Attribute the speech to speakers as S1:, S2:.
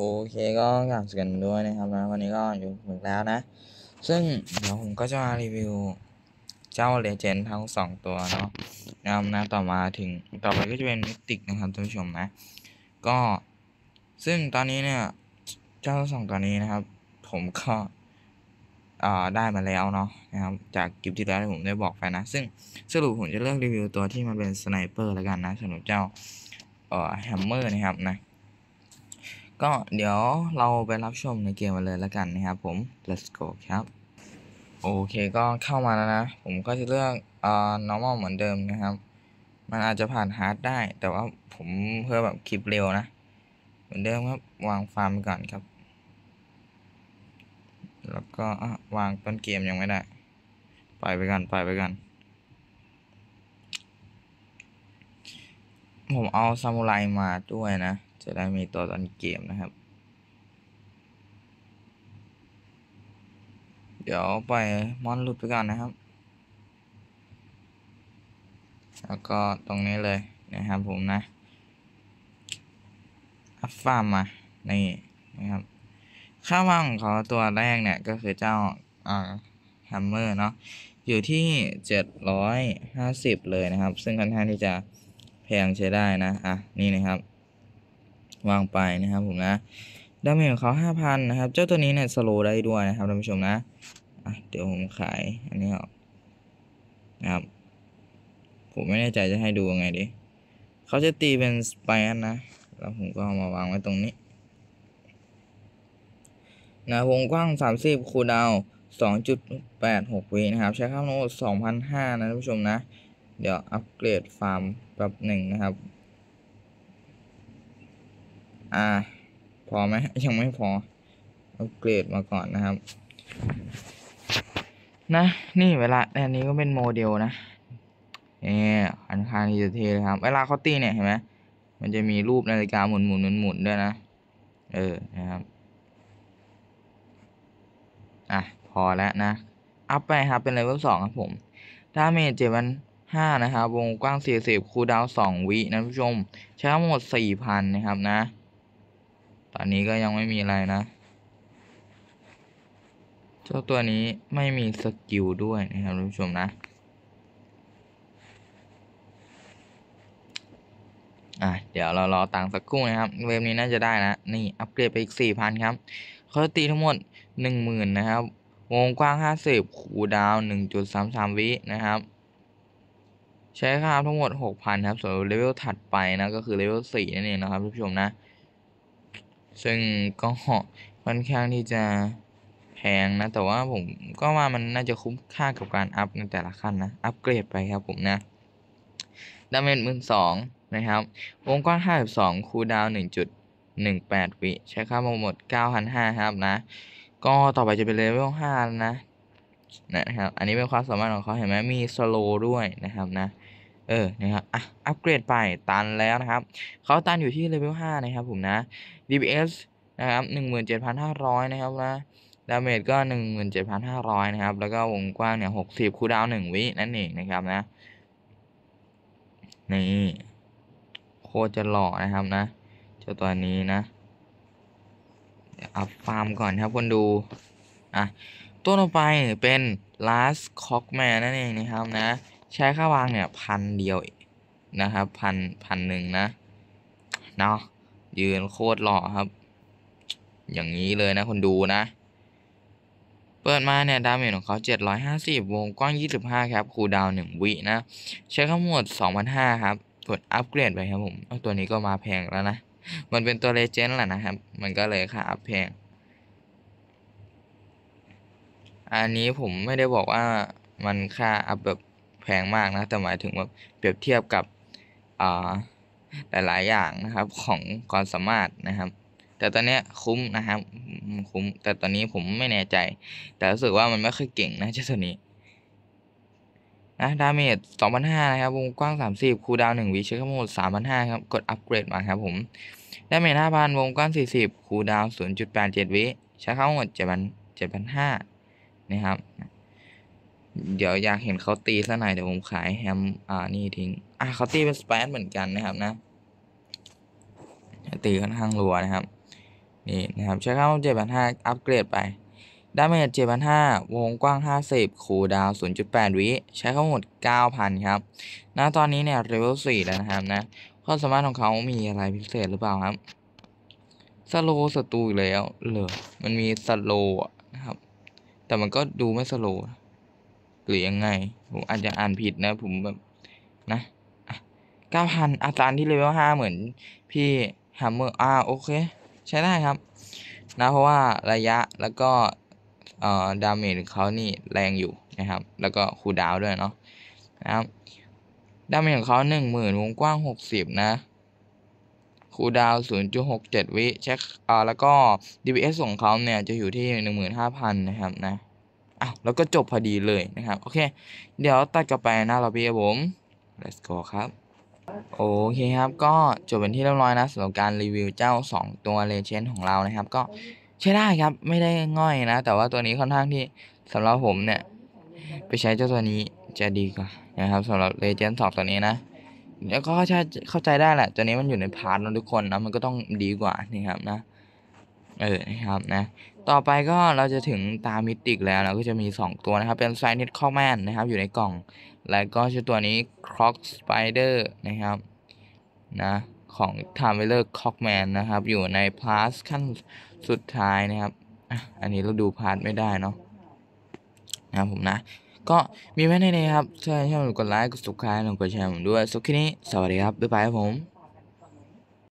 S1: โอเคก็กลับกันด้วยนะครับล้วันนี้ก็อยู่เหมือนแล้วนะ ซึ่งเดี๋ยวผมก็จะมารีวิวเจ้าเลเจนด์ทั้งสองตัวเนาะนะครับนะต่อมาถึงต่อไป ก็จะเป็นมิติกนะครับท่านผู้ชมนะ ก็ ซึ่งตอนนี้เนี่ย เจ้าสองตัวนี้นะครับ ผมก็อ่ได้มาแล้วเนาะนะครับ จากคลิปที่แล้วที่ผมได้บอกไปนะซึ่งสรุปผมจะเลือกรีวิวตัวที่มันเป็นสไนเปอร์แล้วกันนะสำหรับเจ้าแฮมเมอร์นะครับนะก็เดี๋ยวเราไปรับชมในเกมมาเลยแล้วกันนะครับ ผม let's go ครับ โอเคก็เข้ามาแล้วนะ ผมก็จะเลือกเอ่อ normal เหมือนเดิมนะครับ มันอาจจะผ่านฮาร์ดได้ แต่ว่าผมเพื่อแบบคลิปเร็วนะ เหมือนเดิมครับ วางฟาร์มไปก่อนครับ แล้วก็วางต้นเกมยังไม่ได้ ปล่อยไปก่อนปล่อยไปก่อน ผมเอาซามูไรมาด้วยนะจะได้มีตัวตอนเกมนะครับ เดี๋ยวไปมอนหลุดไป ก่อน นะครับ แล้วก็ตรงนี้เลยนะครับ ผมนะอัฟฟาร์มมา นี่นะครับ ค่าว่างของตัวแรกเนี่ย ก็คือเจ้าอาฮัมเมอร์ เนาะ อยู่ที่ 750 เลยนะครับ ซึ่งค่อนข้างที่จะแพงใช้ได้ นะ อ่ะ นี่นะครับวางไปนะครับ ผมนะดาเมจของเขา5,000นะครับ เจ้าตัวนี้เนี่ยสโลได้ด้วยนะครับท่านผู้ชมนะะเดี๋ยวผม ขาย อันนี้ออกนะครับ ผมไม่แน่ใจจะให้ดูยังไงดีเขาจะตีเป็นสไปนนะ แล้วผมก็ามาวางไว้ตรงนี้ นะวงกว้าง 30คูดาว2.86วินะครับ ใช้ข้าวโน้ต2 0 0านะท่านผู้ชมนะ เดี๋ยวอัปเกรดฟาร์มแบบหนึ่งนะครับอ่าพอไหมยังไม่พอ อัเกรดมาก่อนนะครับ นะ นี่เวลา อันนี้ก็เป็นโมเดลนะเนี่ยอันคางที่จะเทเลยครับ เวลาเขาตีเนี่ยเห็นไหมมันจะมีรูปนาฬิกาหมุนหมุนหมุนหมุนด้วยนะ เออนะครับอ่ะพอแล้วนะ อัพไปครับ เป็น เลเวลสองครับผม ถ้าเมจเจ็ดวันห้านะครับ วงกว้างสี่สิบคูดาวสอง วิ นะผู้ชมใช้ทั้งหมดสี่พันนะครับ นะตอนนี้ก็ยังไม่มีอะไรนะ เจ้าตัวนี้ไม่มีสกิลด้วย นะครับทุกผู้ชมนะอ่ะเดี๋ยวเรารอตางสักครู่นะครับ เวฟนี้น่าจะได้นะ นี่อัปเกรดไปอีกสี่พันครับเขาตีทั้งหมดหนึ่งหมื่นนะครับ วงกว้างห้าสิบขูดาวหนึ่งจุดสามสามวินะครับ ใช้ค่าทั้งหมด6,000ครับส่วนเลเวลถัดไปนะก็คือเลเวล4นั่นเองนะครับทุกผู้ชมนะซึ่งก็ค่อนข้างที่จะแพงนะ แต่ว่าผมก็ว่ามันน่าจะคุ้มค่ากับการอัพในแต่ละขั้นนะ อัพเกรดไปครับผมนะดาเมจหมื่นสองนะครับ วงกว้าง52 คูดาว1.18 วิใช้ค่ามาหมด9,500ครับนะ ก็ต่อไปจะเป็นเลเวล5นะ นะครับ อันนี้เป็นความสามารถของเขาเห็นไหมมีสโลด้วยนะครับนะเออนะครับอ่ะอัปเกรดไปตันแล้วนะครับเขาตันอยู่ที่เลเวล5นะครับผมนะ DPS นะครับ17,500 นะครับนะ ดาเมจก็ 17,500 นะครับ แล้วก็วงกว้างเนี่ย60คูดาวหนึ่งวินั่นเองนะครับนะ นี่ โคตรจะหล่อนะครับนะเจ้าตัวนี้นะอัพฟาร์มก่อนครับ คนดูอ่ะตัวต่อไปเป็น last cockman นั่นเองนะครับนะใช้ค่าวาง เนี่ยพันเดียว นะครับพันพันหนึ่งนะเนาะยืนโคตร หล่อ ครับ อย่างนี้เลย นะ คนดูนะ เปิดมา เนี่ยดาเมจของเขา750 วงกว้าง 25 ครับคูดาวหนึ่งวิ นะ ใช้ข้าวหมด2 0 0าครับกดอัปเกรด ไป ครับ ผมตัวนี้ก็มาแพงแล้ว นะ มันเป็นตัว เลเจนด์แหละนะครับมันก็เลยค่าอัพแพง อันนี้ผมไม่ได้บอกว่ามันค่าอัพแบบแพงมากนะแต่หมายถึงว่าเปรียบเทียบกับหลาย ๆ อย่างนะครับของความสามารถ นะครับ แต่ตอนนี้คุ้มนะครับคุ้มแต่ตอนนี้ผมไม่แน่ใจ แต่รู้สึกว่ามันไม่ค่อยเก่งนะเจ้าตัวนี้นะดาเมจองพันะครับ วงกว้าง30คูดาวนงวิใช้ข้อมพั3,500ครับกด อัปเกรดมาครับผมดาเมจ5,000วงกว้าง 40 คูดาวน์0.87วิใช้ข้อมเจ็ดพั7,500นะครับเดี๋ยวอยากเห็นเขาตีซะหน่อยเดี๋ยวผมขายแฮม อ่านี่ทิ้ง อ่ะเขาตีเป็นสเปซเหมือนกันนะครับนะ ตีค่อนข้างรัวนะครับ นี่นะครับ ใช้ข้าเจ็ดพันห้าอัปเกรดไปดาเมจเจ็ดพันห้า วงกว้างห้าสิบคูดาวศูนย์จุดแปดวิใช้ข้าหมดเก้าพันครับณตอนนี้เนี่ยเลเวลสี่แล้วนะครับนะข้อสามารถของเขามีอะไรพิเศษหรือเปล่าครับ สโลตูตีกแล้ว เหรอ มันมีสโลนะครับ แต่มันก็ดูไม่สโลหรือยังไงผมอาจจะอ่านผิดนะผมแบบนะเก้าพันอาจารย์ที่เลเวลห้าเหมือนพี่ฮัมเมอร์อ่าโอเคใช้ได้ครับ นะเพราะว่าระยะแล้วก็เอ่อ ดาเมจเขานี่แรงอยู่นะครับ แล้วก็คูดาวด้วยเนาะนะครับ ดาเมจของเขาหนึ่งหมื่นวงกว้างหกสิบนะ คูดาว0.67 วิเช็คอ่าแล้วก็ DPS ของเขาเนี่ย จะอยู่ที่15,000 นะครับนะอ่ะแล้วก็จบพอดีเลยนะครับโอเค เดี๋ยวตัดกลับไปหน้าเราไปครับผม let's go ครับ โอเคครับก็จบเป็นที่เรียบร้อยนะสำหรับการรีวิวเจ้า 2 ตัวเลเชนของเรานะครับ ก็ใช้ได้ครับไม่ได้ง่อยนะแต่ว่าตัวนี้ค่อนข้างที่สำหรับผมเนี่ย ไปใช้เจ้าตัวนี้จะดีกว่านะครับสำหรับเลเจนด์สองตัวนี้นะแล้วก็ใจเข้าใจได้แหละ ตัวนี้มันอยู่ในพาร์ทนะทุกคนนะมันก็ต้องดีกว่านี่ครับนะ เออนะครับ นะต่อไปก็เราจะถึงตามิติกแล้วเราก็จะมี 2 ตัวนะครับ เป็นไซนิตคอแมนนะครับอยู่ในกล่องแล้วก็ชื่อตัวนี้คร็อกสไปเดอร์นะครับนะของทามเวเลอร์คอกแมนนะครับอยู่ในพาสขั้นสุดท้ายนะครับ อันนี้เราดูพาสไม่ได้เนาะนะผมนะ ก็มีไว้ในนี้ครับถ้าชอบกดไลค์กด s u b ค c r i ลงกดแชร์ผมด้วยสุดที่นี้สวัสดีครับบ๊ายบายครับผม